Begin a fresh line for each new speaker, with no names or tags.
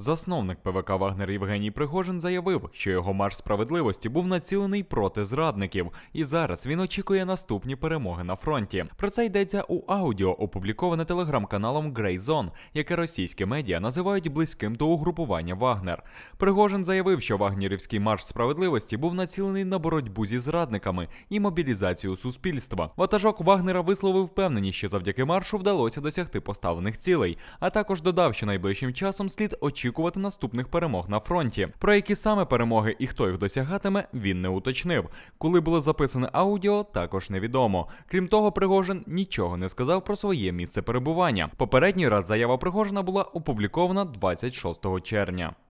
Засновник ПВК Вагнер Євгеній Пригожин заявив, що його марш справедливості був націлений проти зрадників, і зараз він очікує наступні перемоги на фронті. Про це йдеться у аудіо, опубліковане телеграм-каналом Grey яке російські медіа називають близьким до угрупування Вагнер. Пригожин заявив, що Вагнерівський марш справедливості був націлений на боротьбу зі зрадниками і мобілізацію суспільства. Ватажок Вагнера висловив впевненість, що завдяки маршу вдалося досягти поставлених цілей, а також додав, що найближчим часом слід очікувати очікувати наступних перемог на фронті. Про які саме перемоги і хто їх досягатиме, він не уточнив. Коли було записане аудіо, також невідомо. Крім того, Пригожин нічого не сказав про своє місце перебування. Попередній раз заява Пригожина була опублікована 26 червня.